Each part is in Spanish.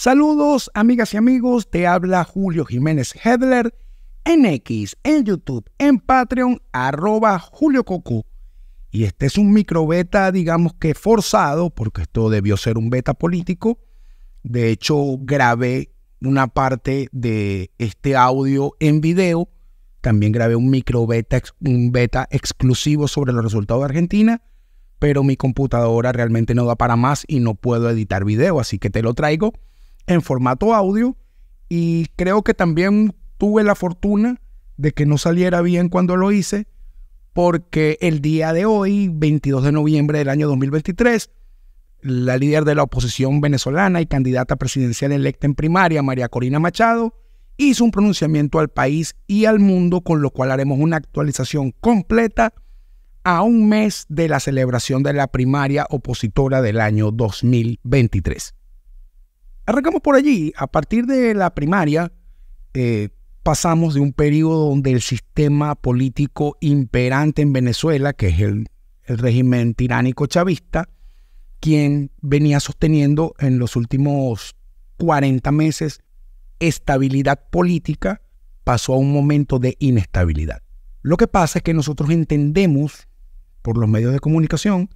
Saludos amigas y amigos, te habla Julio Jiménez Hedler en X, en YouTube, en Patreon, arroba Julio Cocu. Y este es un micro beta, digamos que forzado, porque esto debió ser un beta político. De hecho, grabé una parte de este audio en video. También grabé un micro beta, un beta exclusivo sobre los resultados de Argentina, pero mi computadora realmente no da para más y no puedo editar video, así que te lo traigo en formato audio y creo que también tuve la fortuna de que no saliera bien cuando lo hice porque el día de hoy, 22 de noviembre del año 2023, la líder de la oposición venezolana y candidata presidencial electa en primaria, María Corina Machado, hizo un pronunciamiento al país y al mundo, con lo cual haremos una actualización completa a un mes de la celebración de la primaria opositora del año 2023. Arrancamos por allí. A partir de la primaria, eh, pasamos de un periodo donde el sistema político imperante en Venezuela, que es el, el régimen tiránico chavista, quien venía sosteniendo en los últimos 40 meses estabilidad política, pasó a un momento de inestabilidad. Lo que pasa es que nosotros entendemos por los medios de comunicación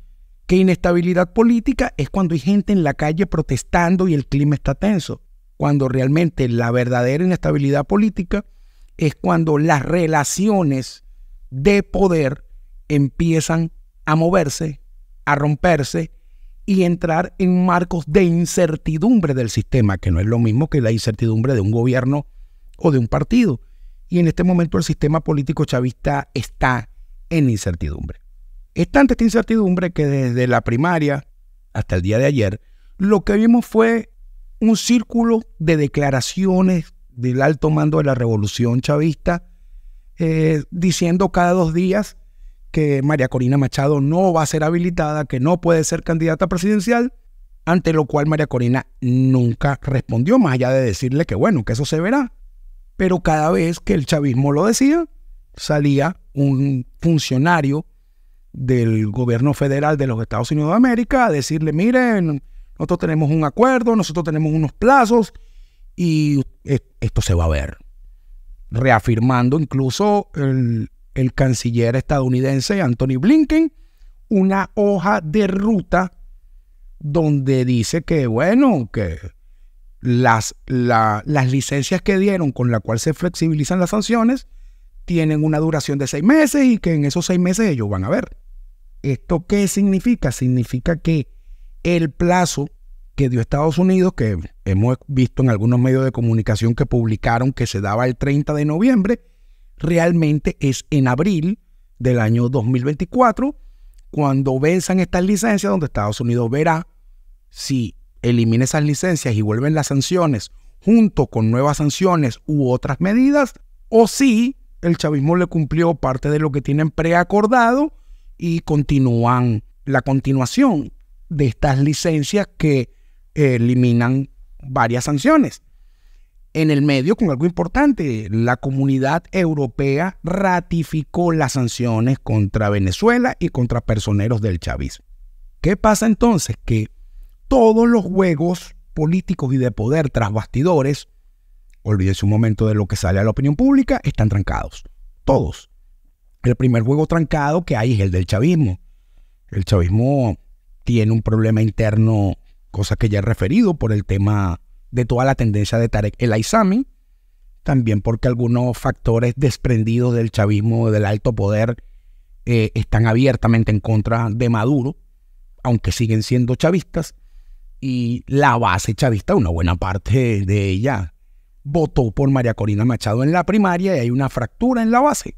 que inestabilidad política es cuando hay gente en la calle protestando y el clima está tenso, cuando realmente la verdadera inestabilidad política es cuando las relaciones de poder empiezan a moverse, a romperse y entrar en marcos de incertidumbre del sistema, que no es lo mismo que la incertidumbre de un gobierno o de un partido. Y en este momento el sistema político chavista está en incertidumbre. Es tanta esta incertidumbre que desde la primaria hasta el día de ayer, lo que vimos fue un círculo de declaraciones del alto mando de la revolución chavista, eh, diciendo cada dos días que María Corina Machado no va a ser habilitada, que no puede ser candidata presidencial, ante lo cual María Corina nunca respondió, más allá de decirle que bueno, que eso se verá. Pero cada vez que el chavismo lo decía, salía un funcionario del gobierno federal de los Estados Unidos de América a decirle, miren, nosotros tenemos un acuerdo, nosotros tenemos unos plazos y e-, esto se va a ver. Reafirmando incluso el, el canciller estadounidense Anthony Blinken una hoja de ruta donde dice que, bueno, que las, las licencias que dieron con la cual se flexibilizan las sanciones tienen una duración de seis meses y que en esos seis meses ellos van a ver. ¿Esto qué significa? Significa que el plazo que dio Estados Unidos, que hemos visto en algunos medios de comunicación que publicaron que se daba el 30 de noviembre, realmente es en abril del año 2024, cuando venzan estas licencias, donde Estados Unidos verá si elimina esas licencias y vuelven las sanciones junto con nuevas sanciones u otras medidas, o si el chavismo le cumplió parte de lo que tienen preacordado y continúan la continuación de estas licencias que eh, eliminan varias sanciones. En el medio, con algo importante, la comunidad europea ratificó las sanciones contra Venezuela y contra personeros del chavismo. ¿Qué pasa entonces? Que todos los juegos políticos y de poder tras bastidores, olvídense un momento de lo que sale a la opinión pública, están trancados. Todos. El primer juego trancado que hay es el del chavismo. El chavismo tiene un problema interno, cosa que ya he referido por el tema de toda la tendencia de Tarek el Aizami, también porque algunos factores desprendidos del chavismo, del alto poder, eh, están abiertamente en contra de Maduro, aunque siguen siendo chavistas, y la base chavista, una buena parte de ella, votó por María Corina Machado en la primaria y hay una fractura en la base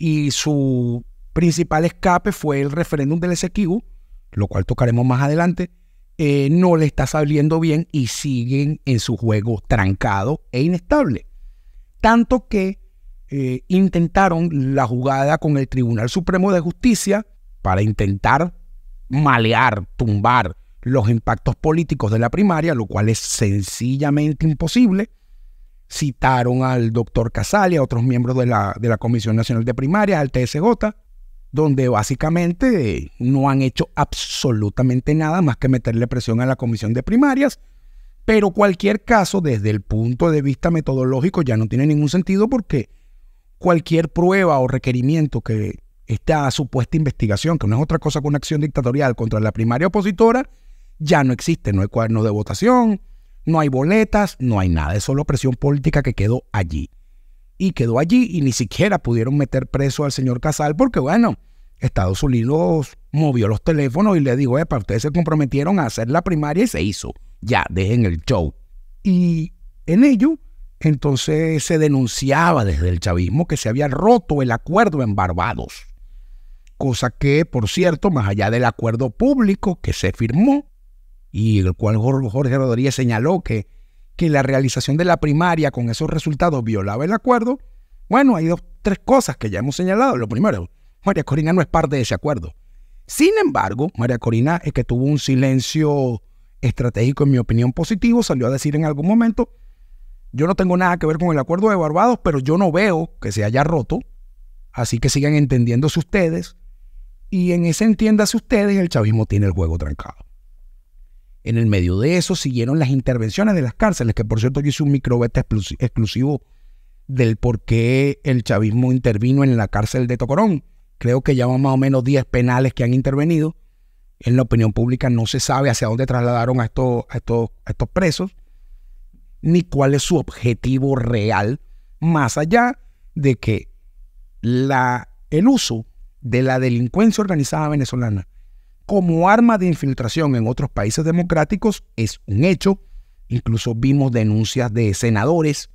y su principal escape fue el referéndum del Esequibo, lo cual tocaremos más adelante, eh, no le está saliendo bien y siguen en su juego trancado e inestable. Tanto que eh, intentaron la jugada con el Tribunal Supremo de Justicia para intentar malear, tumbar los impactos políticos de la primaria, lo cual es sencillamente imposible citaron al doctor Casale, a otros miembros de la, Comisión Nacional de Primarias, al TSJ, donde básicamente no han hecho absolutamente nada más que meterle presión a la Comisión de Primarias, pero cualquier caso desde el punto de vista metodológico ya no tiene ningún sentido porque cualquier prueba o requerimiento que esta supuesta investigación, que no es otra cosa que una acción dictatorial contra la primaria opositora, ya no existe, no hay cuadernos de votación, no hay boletas, no hay nada, es solo presión política que quedó allí. Y quedó allí y ni siquiera pudieron meter preso al señor Casal porque, bueno, Estados Unidos movió los teléfonos y le dijo, para ustedes se comprometieron a hacer la primaria y se hizo. Ya, dejen el show. Y en ello, entonces se denunciaba desde el chavismo que se había roto el acuerdo en Barbados. Cosa que, por cierto, más allá del acuerdo público que se firmó, y el cual Jorge Rodríguez señaló que, que la realización de la primaria con esos resultados violaba el acuerdo, bueno, hay dos, tres cosas que ya hemos señalado. Lo primero, María Corina no es parte de ese acuerdo. Sin embargo, María Corina es que tuvo un silencio estratégico, en mi opinión, positivo, salió a decir en algún momento, yo no tengo nada que ver con el acuerdo de Barbados, pero yo no veo que se haya roto, así que sigan entendiéndose ustedes, y en ese entiéndase ustedes, el chavismo tiene el juego trancado. En el medio de eso siguieron las intervenciones de las cárceles, que por cierto yo hice un microbeta exclusivo del por qué el chavismo intervino en la cárcel de Tocorón. Creo que ya van más o menos 10 penales que han intervenido. En la opinión pública no se sabe hacia dónde trasladaron a estos, estos, presos, ni cuál es su objetivo real, más allá de que el uso de la delincuencia organizada venezolana como arma de infiltración en otros países democráticos es un hecho. Incluso vimos denuncias de senadores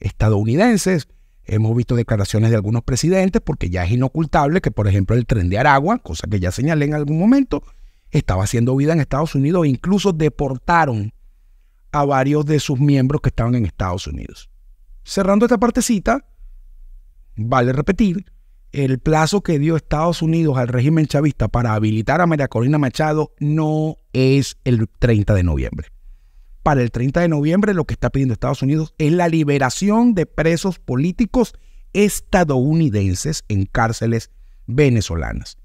estadounidenses, hemos visto declaraciones de algunos presidentes, porque ya es inocultable que, por ejemplo, el tren de Aragua, cosa que ya señalé en algún momento, estaba haciendo vida en Estados Unidos e incluso deportaron a varios de sus miembros que estaban en Estados Unidos. Cerrando esta partecita, vale repetir el plazo que dio Estados Unidos al régimen chavista para habilitar a María Corina Machado no es el 30 de noviembre. Para el 30 de noviembre lo que está pidiendo Estados Unidos es la liberación de presos políticos estadounidenses en cárceles venezolanas,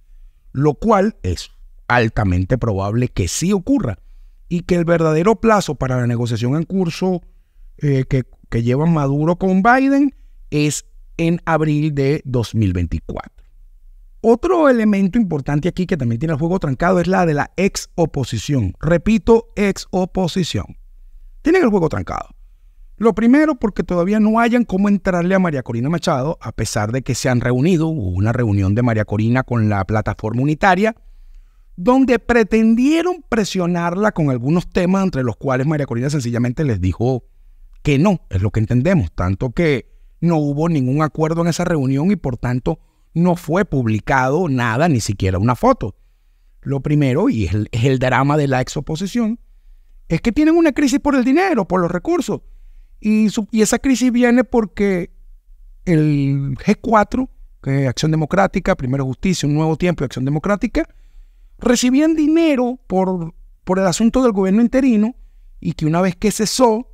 lo cual es altamente probable que sí ocurra y que el verdadero plazo para la negociación en curso eh, que, lleva Maduro con Biden es en abril de 2024. Otro elemento importante aquí que también tiene el juego trancado es la de la ex oposición. Repito, ex oposición. Tienen el juego trancado. Lo primero porque todavía no hayan cómo entrarle a María Corina Machado, a pesar de que se han reunido, hubo una reunión de María Corina con la plataforma unitaria, donde pretendieron presionarla con algunos temas entre los cuales María Corina sencillamente les dijo que no, es lo que entendemos, tanto que no hubo ningún acuerdo en esa reunión y por tanto no fue publicado nada, ni siquiera una foto. Lo primero, y es el, drama de la ex oposición, es que tienen una crisis por el dinero, por los recursos. Y, y esa crisis viene porque el G4, que Acción Democrática, Primero Justicia, Un Nuevo Tiempo y Acción Democrática, recibían dinero por, por el asunto del gobierno interino y que una vez que cesó,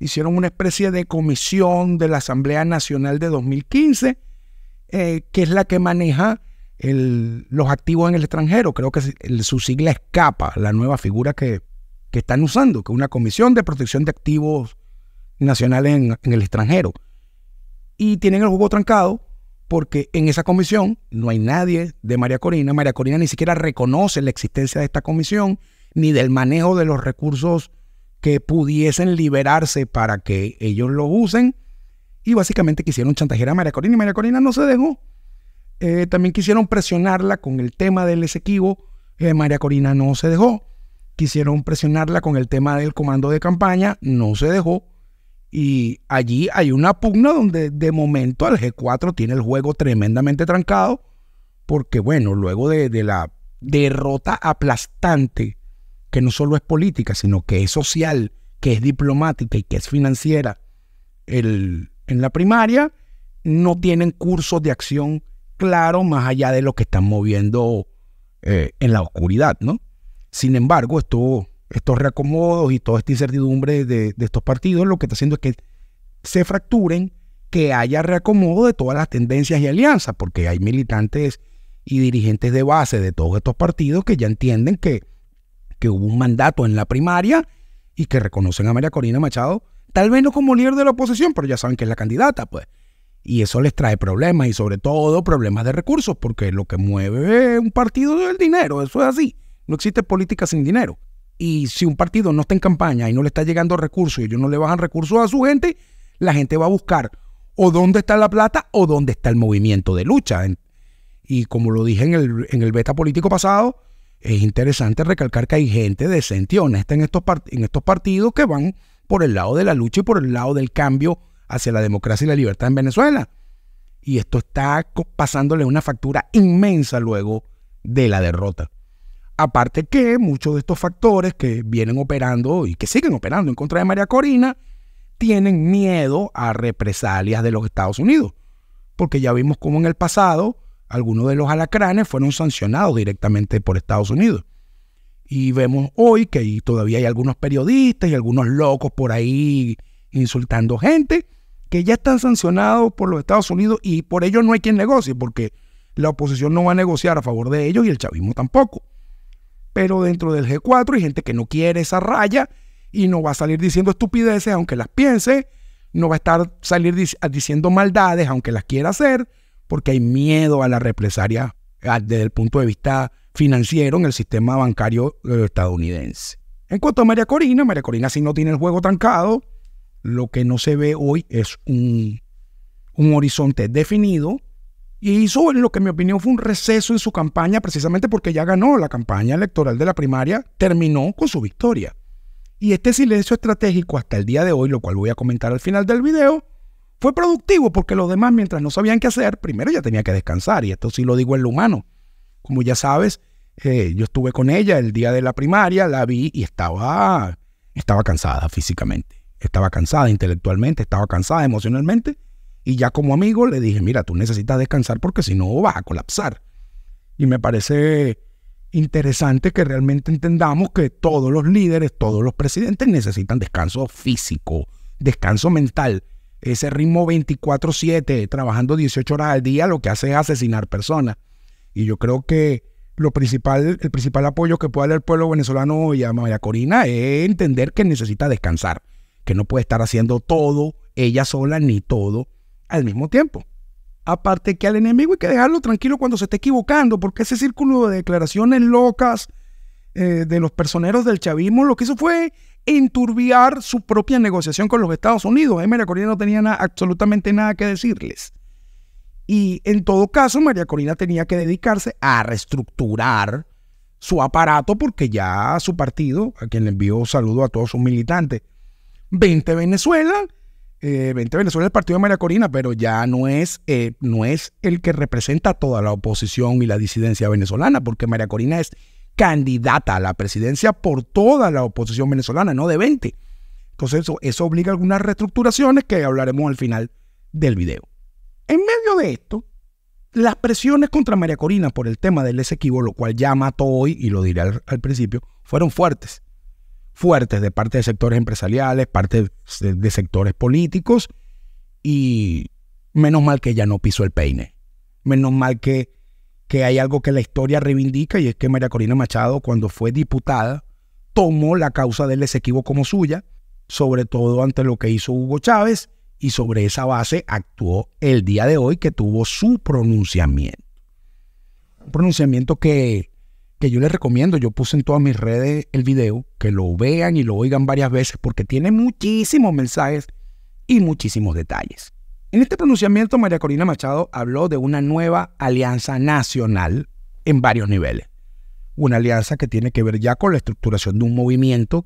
hicieron una especie de comisión de la Asamblea Nacional de 2015, eh, que es la que maneja los activos en el extranjero. Creo que su sigla escapa, la nueva figura que, están usando, que es una comisión de protección de activos nacionales en, en el extranjero. Y tienen el jugo trancado porque en esa comisión no hay nadie de María Corina. María Corina ni siquiera reconoce la existencia de esta comisión ni del manejo de los recursos que pudiesen liberarse para que ellos lo usen. Y básicamente quisieron chantajear a María Corina y María Corina no se dejó. Eh, también quisieron presionarla con el tema del Esequibo. Eh, María Corina no se dejó. Quisieron presionarla con el tema del comando de campaña. No se dejó. Y allí hay una pugna donde de momento al G4 tiene el juego tremendamente trancado. Porque bueno, luego de la derrota aplastante que no solo es política, sino que es social, que es diplomática y que es financiera el, en la primaria, no tienen cursos de acción claro más allá de lo que están moviendo eh, en la oscuridad, ¿no? Sin embargo, estos reacomodos y toda esta incertidumbre de, de estos partidos lo que está haciendo es que se fracturen, que haya reacomodo de todas las tendencias y alianzas, porque hay militantes y dirigentes de base de todos estos partidos que ya entienden que que hubo un mandato en la primaria y que reconocen a María Corina Machado, tal vez no como líder de la oposición, pero ya saben que es la candidata, pues. Y eso les trae problemas y sobre todo problemas de recursos, porque lo que mueve un partido es el dinero, eso es así. No existe política sin dinero. Y si un partido no está en campaña y no le está llegando recursos y ellos no le bajan recursos a su gente, la gente va a buscar o dónde está la plata o dónde está el movimiento de lucha. Y como lo dije en el, en el beta político pasado, es interesante recalcar que hay gente decente y honesta en estos, en estos partidos que van por el lado de la lucha y por el lado del cambio hacia la democracia y la libertad en Venezuela. Y esto está pasándole una factura inmensa luego de la derrota. Aparte que muchos de estos factores que vienen operando y que siguen operando en contra de María Corina tienen miedo a represalias de los Estados Unidos. Porque ya vimos cómo en el pasado algunos de los alacranes fueron sancionados directamente por Estados Unidos. Y vemos hoy que todavía hay algunos periodistas y algunos locos por ahí insultando gente que ya están sancionados por los Estados Unidos y por ello no hay quien negocie, porque la oposición no va a negociar a favor de ellos y el chavismo tampoco. Pero dentro del G4 hay gente que no quiere esa raya y no va a salir diciendo estupideces aunque las piense, no va a estar salir diciendo maldades aunque las quiera hacer, porque hay miedo a la represalia desde el punto de vista financiero en el sistema bancario eh, estadounidense. En cuanto a María Corina, María Corina sí no tiene el juego trancado. Lo que no se ve hoy es un, un horizonte definido. Y hizo lo que en mi opinión fue un receso en su campaña, precisamente porque ya ganó la campaña electoral de la primaria, terminó con su victoria. Y este silencio estratégico hasta el día de hoy, lo cual voy a comentar al final del video, fue productivo porque los demás, mientras no sabían qué hacer, primero ya tenía que descansar, y esto sí lo digo en lo humano. Como ya sabes, eh, yo estuve con ella el día de la primaria, la vi y estaba, estaba cansada físicamente, estaba cansada intelectualmente, estaba cansada emocionalmente, y ya como amigo le dije, mira, tú necesitas descansar porque si no vas a colapsar. Y me parece interesante que realmente entendamos que todos los líderes, todos los presidentes necesitan descanso físico, descanso mental, ese ritmo 24/7, trabajando 18 horas al día, lo que hace es asesinar personas. Y yo creo que lo principal, el principal apoyo que puede dar el pueblo venezolano y a María Corina es entender que necesita descansar, que no puede estar haciendo todo ella sola ni todo al mismo tiempo. Aparte que al enemigo hay que dejarlo tranquilo cuando se esté equivocando, porque ese círculo de declaraciones locas eh, de los personeros del chavismo lo que hizo fue enturbiar su propia negociación con los Estados Unidos. María Corina no tenía absolutamente nada que decirles. Y en todo caso, María Corina tenía que dedicarse a reestructurar su aparato porque ya su partido, a quien le envió saludo a todos sus militantes, 20 Venezuela, 20 eh, Venezuela es el partido de María Corina, pero ya no es, eh, no es el que representa toda la oposición y la disidencia venezolana, porque María Corina es candidata a la presidencia por toda la oposición venezolana, no de 20. Entonces eso, eso obliga a algunas reestructuraciones que hablaremos al final del video. En medio de esto, las presiones contra María Corina por el tema del Esequibo, lo cual ya mató hoy, y lo diré al, principio, fueron fuertes. Fuertes de parte de sectores empresariales, parte de, sectores políticos, y menos mal que ya no pisó el peine. Menos mal que que hay algo que la historia reivindica y es que María Corina Machado, cuando fue diputada, tomó la causa del Esequibo como suya, sobre todo ante lo que hizo Hugo Chávez, y sobre esa base actuó el día de hoy que tuvo su pronunciamiento. Un pronunciamiento que, que yo les recomiendo, yo puse en todas mis redes el video, que lo vean y lo oigan varias veces porque tiene muchísimos mensajes y muchísimos detalles. En este pronunciamiento, María Corina Machado habló de una nueva alianza nacional en varios niveles. Una alianza que tiene que ver ya con la estructuración de un movimiento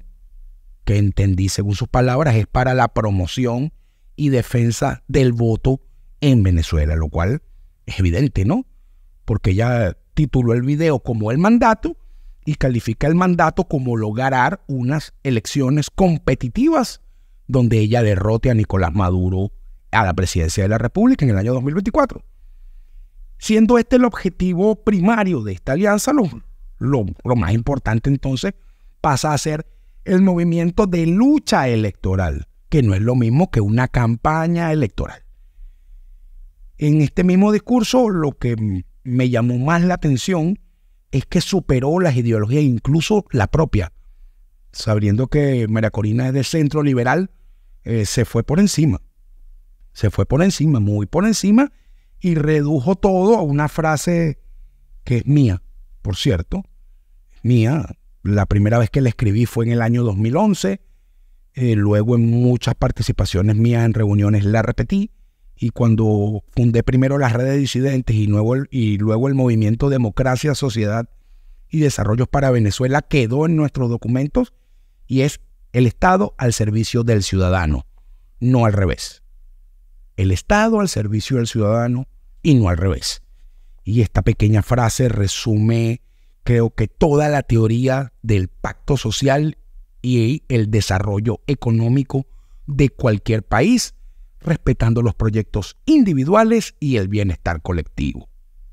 que entendí, según sus palabras, es para la promoción y defensa del voto en Venezuela, lo cual es evidente, ¿no? Porque ella tituló el video como el mandato y califica el mandato como lograr unas elecciones competitivas donde ella derrote a Nicolás Maduro a la presidencia de la República en el año 2024. Siendo este el objetivo primario de esta alianza, lo, lo, más importante entonces pasa a ser el movimiento de lucha electoral, que no es lo mismo que una campaña electoral. En este mismo discurso, lo que me llamó más la atención es que superó las ideologías, incluso la propia. Sabiendo que María Corina es de centro liberal, eh, se fue por encima se fue por encima, muy por encima, y redujo todo a una frase que es mía, por cierto. Mía, la primera vez que la escribí fue en el año 2011, eh, luego en muchas participaciones mías en reuniones la repetí, y cuando fundé primero las redes disidentes y luego el, y luego el movimiento Democracia, Sociedad y Desarrollos para Venezuela quedó en nuestros documentos y es el Estado al servicio del ciudadano, no al revés el Estado al servicio del ciudadano y no al revés. Y esta pequeña frase resume, creo que, toda la teoría del pacto social y el desarrollo económico de cualquier país, respetando los proyectos individuales y el bienestar colectivo.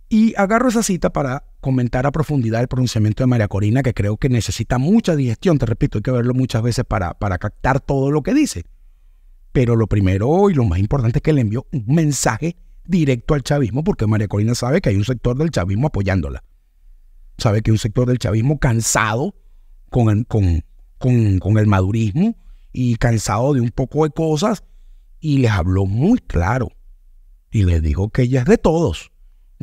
Y agarro esa cita para comentar a profundidad el pronunciamiento de María Corina, que creo que necesita mucha digestión, te repito, hay que verlo muchas veces para, captar todo lo que dice. Pero lo primero y lo más importante es que le envió un mensaje directo al chavismo, porque María Corina sabe que hay un sector del chavismo apoyándola. Sabe que hay un sector del chavismo cansado con el, el madurismo y cansado de un poco de cosas, y les habló muy claro. Y les dijo que ella es de todos,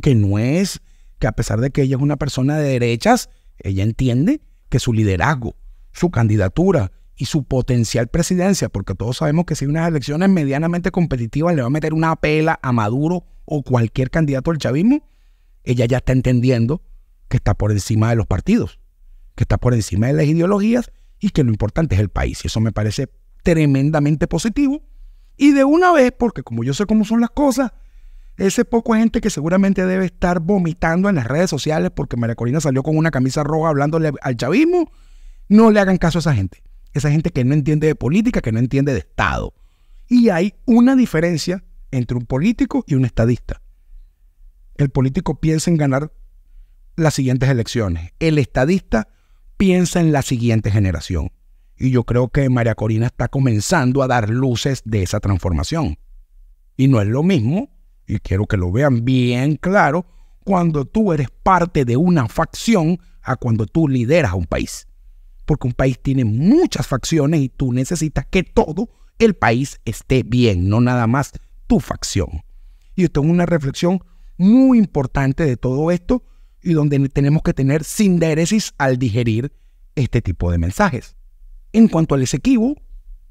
que no es, que a pesar de que ella es una persona de derechas, ella entiende que su liderazgo, su candidatura, y su potencial presidencia, porque todos sabemos que si unas elecciones medianamente competitivas le va a meter una pela a Maduro o cualquier candidato al chavismo, ella ya está entendiendo que está por encima de los partidos, que está por encima de las ideologías y que lo importante es el país. Y eso me parece tremendamente positivo. Y de una vez, porque como yo sé cómo son las cosas, ese poco gente que seguramente debe estar vomitando en las redes sociales porque María Corina salió con una camisa roja hablándole al chavismo, no le hagan caso a esa gente. Esa gente que no entiende de política, que no entiende de Estado. Y hay una diferencia entre un político y un estadista. El político piensa en ganar las siguientes elecciones. El estadista piensa en la siguiente generación. Y yo creo que María Corina está comenzando a dar luces de esa transformación. Y no es lo mismo, y quiero que lo vean bien claro, cuando tú eres parte de una facción a cuando tú lideras un país porque un país tiene muchas facciones y tú necesitas que todo el país esté bien, no nada más tu facción. Y esto es una reflexión muy importante de todo esto y donde tenemos que tener sindéresis al digerir este tipo de mensajes. En cuanto al Esequibo,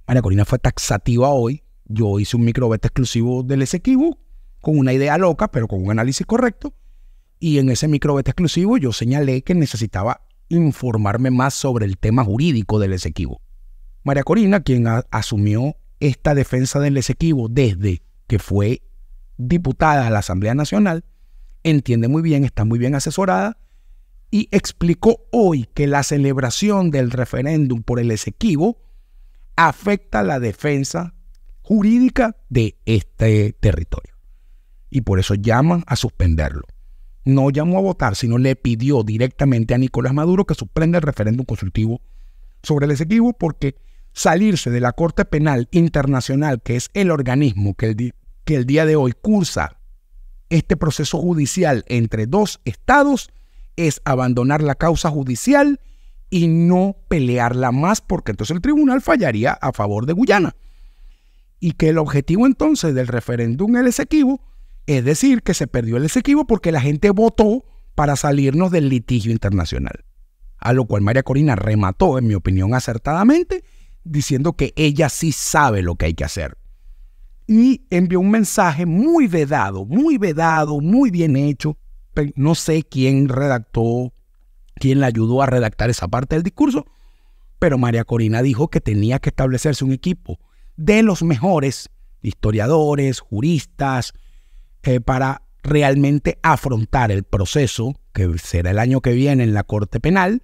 María Corina fue taxativa hoy. Yo hice un microbeta exclusivo del Esequibo con una idea loca, pero con un análisis correcto. Y en ese microbeta exclusivo yo señalé que necesitaba informarme más sobre el tema jurídico del Esequibo. María Corina, quien asumió esta defensa del Esequibo desde que fue diputada a la Asamblea Nacional, entiende muy bien, está muy bien asesorada y explicó hoy que la celebración del referéndum por el Esequibo afecta la defensa jurídica de este territorio. Y por eso llaman a suspenderlo no llamó a votar, sino le pidió directamente a Nicolás Maduro que suspenda el referéndum consultivo sobre el Esequibo porque salirse de la Corte Penal Internacional, que es el organismo que el, que el día de hoy cursa este proceso judicial entre dos estados, es abandonar la causa judicial y no pelearla más, porque entonces el tribunal fallaría a favor de Guyana. Y que el objetivo entonces del referéndum el Esequibo es decir, que se perdió el exequivo porque la gente votó para salirnos del litigio internacional. A lo cual María Corina remató, en mi opinión acertadamente, diciendo que ella sí sabe lo que hay que hacer. Y envió un mensaje muy vedado, muy vedado, muy bien hecho. No sé quién redactó, quién la ayudó a redactar esa parte del discurso, pero María Corina dijo que tenía que establecerse un equipo de los mejores historiadores, juristas, eh, para realmente afrontar el proceso que será el año que viene en la Corte Penal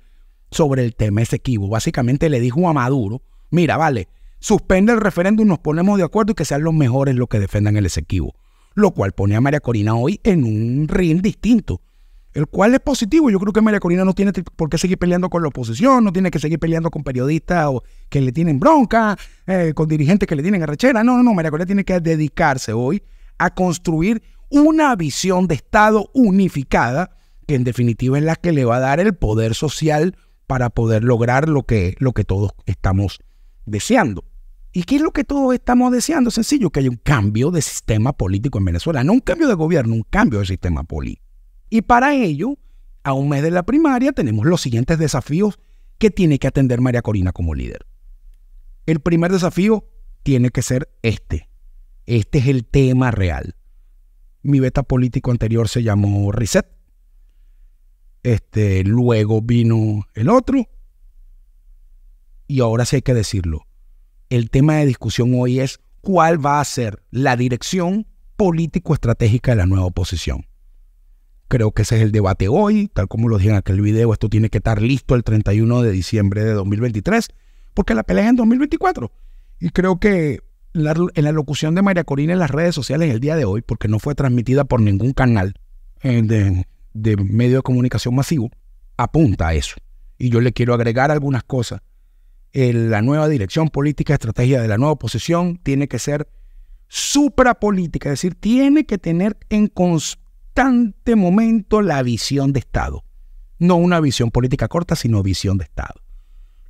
sobre el tema Esequibo. Básicamente le dijo a Maduro, mira, vale, suspende el referéndum, nos ponemos de acuerdo y que sean los mejores los que defendan el Esequibo. Lo cual pone a María Corina hoy en un ring distinto, el cual es positivo. Yo creo que María Corina no tiene por qué seguir peleando con la oposición, no tiene que seguir peleando con periodistas que le tienen bronca, eh, con dirigentes que le tienen arrechera. No, no, no, María Corina tiene que dedicarse hoy a construir una visión de Estado unificada, que en definitiva es la que le va a dar el poder social para poder lograr lo que, lo que todos estamos deseando. ¿Y qué es lo que todos estamos deseando? Sencillo, que haya un cambio de sistema político en Venezuela, no un cambio de gobierno, un cambio de sistema político. Y para ello, a un mes de la primaria, tenemos los siguientes desafíos que tiene que atender María Corina como líder. El primer desafío tiene que ser este, este es el tema real. Mi beta político anterior se llamó Reset. Este, luego vino el otro. Y ahora sí hay que decirlo. El tema de discusión hoy es cuál va a ser la dirección político-estratégica de la nueva oposición. Creo que ese es el debate hoy, tal como lo dije en aquel video, esto tiene que estar listo el 31 de diciembre de 2023, porque la pelea es en 2024. Y creo que la, en la locución de María Corina en las redes sociales el día de hoy, porque no fue transmitida por ningún canal eh, de, medio de comunicación masivo, apunta a eso. Y yo le quiero agregar algunas cosas. la nueva dirección política, estrategia de la nueva oposición, tiene que ser suprapolítica, es decir, tiene que tener en constante momento la visión de Estado. No una visión política corta, sino visión de Estado.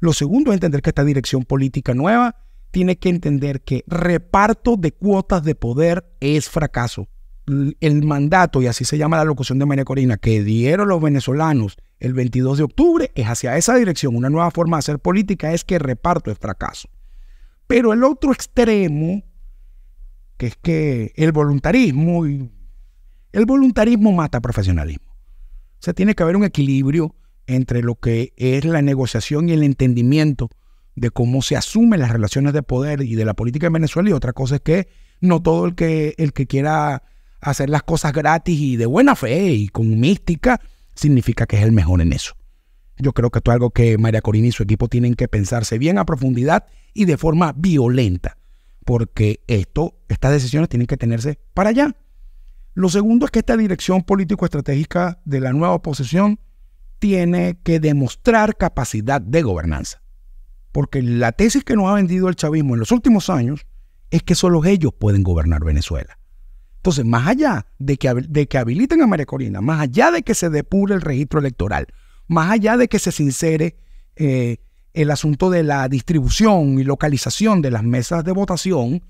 Lo segundo es entender que esta dirección política nueva tiene que entender que reparto de cuotas de poder es fracaso. El mandato, y así se llama la locución de María Corina, que dieron los venezolanos el 22 de octubre es hacia esa dirección. Una nueva forma de hacer política es que reparto es fracaso. Pero el otro extremo, que es que el voluntarismo, el voluntarismo mata profesionalismo. O sea, tiene que haber un equilibrio entre lo que es la negociación y el entendimiento de cómo se asumen las relaciones de poder y de la política en Venezuela y otra cosa es que no todo el que, el que quiera hacer las cosas gratis y de buena fe y con mística significa que es el mejor en eso. Yo creo que esto es algo que María Corina y su equipo tienen que pensarse bien a profundidad y de forma violenta, porque esto, estas decisiones tienen que tenerse para allá. Lo segundo es que esta dirección político-estratégica de la nueva oposición tiene que demostrar capacidad de gobernanza. Porque la tesis que nos ha vendido el chavismo en los últimos años es que solo ellos pueden gobernar Venezuela. Entonces, más allá de que, habiliten a María Corina, más allá de que se depure el registro electoral, más allá de que se sincere eh, el asunto de la distribución y localización de las mesas de votación, o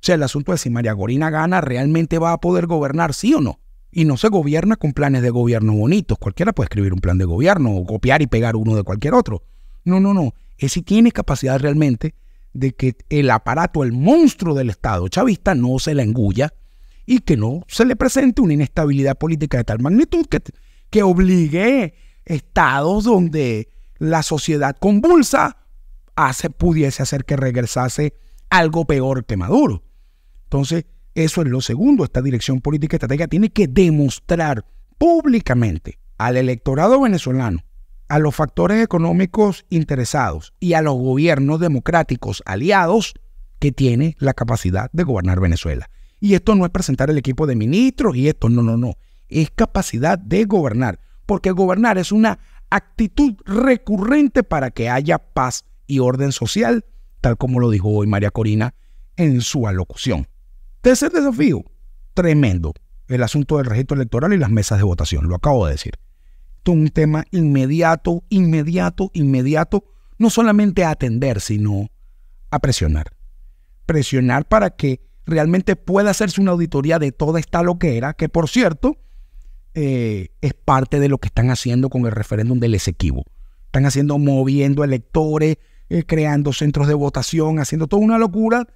sea, el asunto de si María Corina gana, realmente va a poder gobernar, sí o no. Y no se gobierna con planes de gobierno bonitos. Cualquiera puede escribir un plan de gobierno o copiar y pegar uno de cualquier otro. No, no, no es si tiene capacidad realmente de que el aparato, el monstruo del Estado chavista no se la engulla y que no se le presente una inestabilidad política de tal magnitud que, que obligue estados donde la sociedad convulsa hace, pudiese hacer que regresase algo peor que Maduro. Entonces, eso es lo segundo. Esta dirección política estratégica tiene que demostrar públicamente al electorado venezolano a los factores económicos interesados y a los gobiernos democráticos aliados que tiene la capacidad de gobernar Venezuela. Y esto no es presentar el equipo de ministros y esto, no, no, no. Es capacidad de gobernar, porque gobernar es una actitud recurrente para que haya paz y orden social, tal como lo dijo hoy María Corina en su alocución. Tercer desafío, tremendo, el asunto del registro electoral y las mesas de votación, lo acabo de decir un tema inmediato, inmediato, inmediato, no solamente a atender, sino a presionar. Presionar para que realmente pueda hacerse una auditoría de toda esta loquera, que por cierto, eh, es parte de lo que están haciendo con el referéndum del Esequibo. Están haciendo, moviendo electores, eh, creando centros de votación, haciendo toda una locura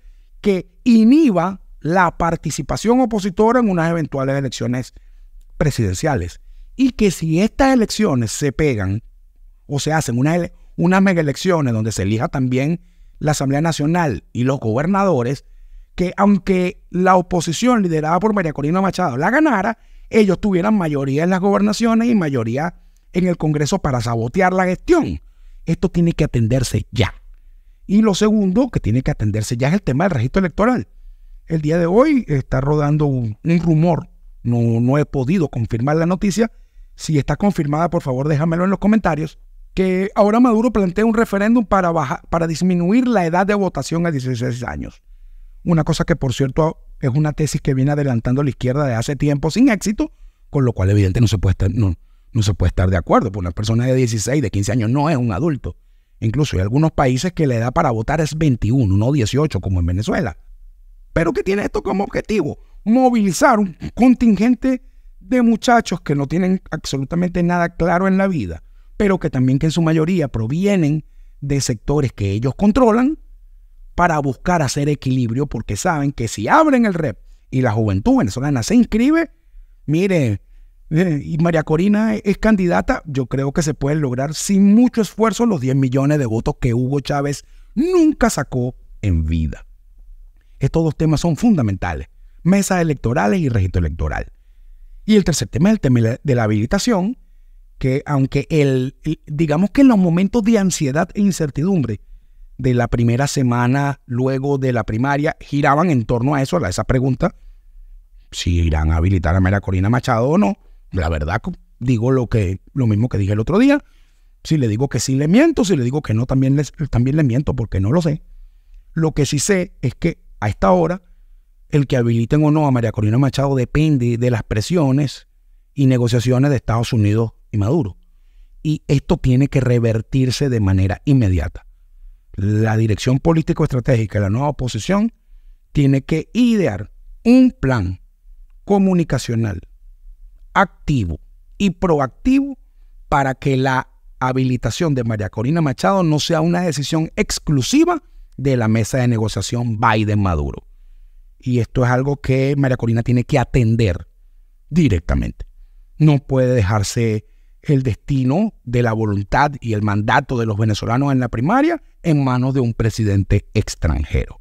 que inhiba la participación opositora en unas eventuales elecciones presidenciales. Y que si estas elecciones se pegan o se hacen unas una mega elecciones donde se elija también la Asamblea Nacional y los gobernadores, que aunque la oposición liderada por María Corina Machado la ganara, ellos tuvieran mayoría en las gobernaciones y mayoría en el Congreso para sabotear la gestión. Esto tiene que atenderse ya. Y lo segundo que tiene que atenderse ya es el tema del registro electoral. El día de hoy está rodando un, rumor, no, no he podido confirmar la noticia, si está confirmada, por favor déjamelo en los comentarios, que ahora Maduro plantea un referéndum para, para disminuir la edad de votación a 16 años. Una cosa que, por cierto, es una tesis que viene adelantando la izquierda de hace tiempo sin éxito, con lo cual evidente no se puede estar, no se puede estar de acuerdo, porque una persona de 16, de 15 años no es un adulto. Incluso hay algunos países que la edad para votar es 21, no 18, como en Venezuela. Pero que tiene esto como objetivo? Movilizar un contingente de muchachos que no tienen absolutamente nada claro en la vida, pero que también que en su mayoría provienen de sectores que ellos controlan para buscar hacer equilibrio porque saben que si abren el rep y la juventud venezolana se inscribe, mire, eh, y María Corina es candidata, yo creo que se puede lograr sin mucho esfuerzo los 10 millones de votos que Hugo Chávez nunca sacó en vida. Estos dos temas son fundamentales, mesas electorales y registro electoral. Y el tercer tema es el tema de la habilitación, que aunque el, digamos que en los momentos de ansiedad e incertidumbre de la primera semana luego de la primaria giraban en torno a eso, a esa pregunta, si irán a habilitar a María Corina Machado o no. La verdad, digo lo, que, lo mismo que dije el otro día. Si le digo que sí, le miento. Si le digo que no, también, también le miento porque no lo sé. Lo que sí sé es que a esta hora el que habiliten o no a María Corina Machado depende de las presiones y negociaciones de Estados Unidos y Maduro. Y esto tiene que revertirse de manera inmediata. La dirección político-estratégica de la nueva oposición tiene que idear un plan comunicacional activo y proactivo para que la habilitación de María Corina Machado no sea una decisión exclusiva de la mesa de negociación Biden-Maduro. Y esto es algo que María Corina tiene que atender directamente. No puede dejarse el destino de la voluntad y el mandato de los venezolanos en la primaria en manos de un presidente extranjero,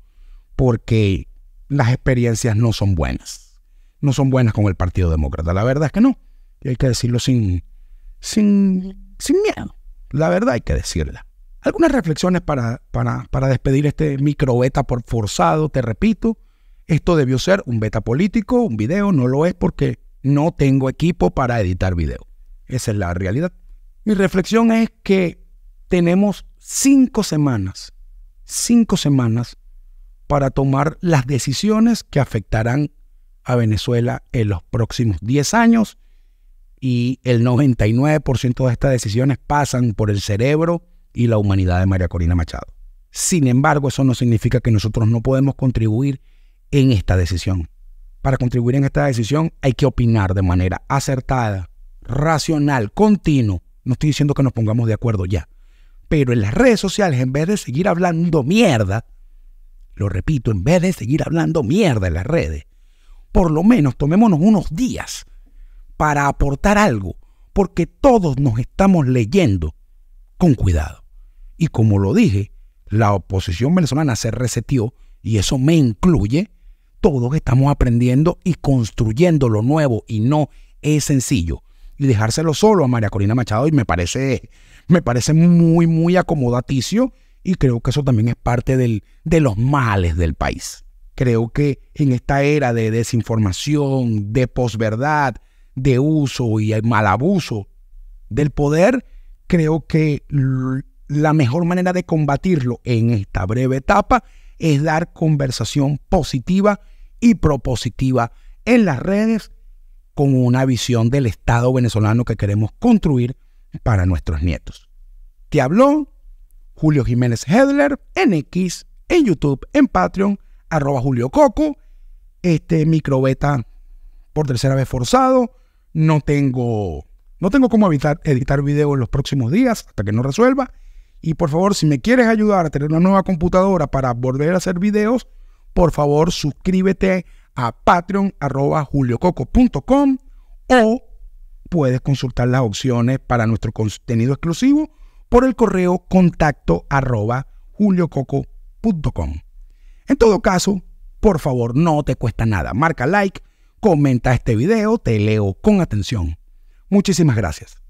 porque las experiencias no son buenas. No son buenas con el Partido Demócrata, la verdad es que no. Y hay que decirlo sin, sin, miedo. La verdad hay que decirla. Algunas reflexiones para, para, despedir este microbeta por forzado, te repito. Esto debió ser un beta político, un video, no lo es porque no tengo equipo para editar video. Esa es la realidad. Mi reflexión es que tenemos cinco semanas, cinco semanas para tomar las decisiones que afectarán a Venezuela en los próximos 10 años y el 99% de estas decisiones pasan por el cerebro y la humanidad de María Corina Machado. Sin embargo, eso no significa que nosotros no podemos contribuir en esta decisión. Para contribuir en esta decisión hay que opinar de manera acertada, racional, continuo. No estoy diciendo que nos pongamos de acuerdo ya. Pero en las redes sociales, en vez de seguir hablando mierda, lo repito, en vez de seguir hablando mierda en las redes, por lo menos tomémonos unos días para aportar algo, porque todos nos estamos leyendo con cuidado. Y como lo dije, la oposición venezolana se resetió, y eso me incluye, todos estamos aprendiendo y construyendo lo nuevo y no es sencillo. Y dejárselo solo a María Corina Machado y me parece, me parece muy, muy acomodaticio y creo que eso también es parte del, de los males del país. Creo que en esta era de desinformación, de posverdad, de uso y malabuso mal abuso del poder, creo que la mejor manera de combatirlo en esta breve etapa es dar conversación positiva y propositiva en las redes con una visión del Estado venezolano que queremos construir para nuestros nietos. Te habló Julio Jiménez Hedler en X, en YouTube, en Patreon, arroba Julio Coco. Este microbeta por tercera vez forzado. No tengo, no tengo cómo evitar, editar videos en los próximos días hasta que no resuelva. Y por favor, si me quieres ayudar a tener una nueva computadora para volver a hacer videos, por favor suscríbete a patreon juliococo.com o puedes consultar las opciones para nuestro contenido exclusivo por el correo contacto juliococo.com. En todo caso, por favor, no te cuesta nada. Marca like, comenta este video, te leo con atención. Muchísimas gracias.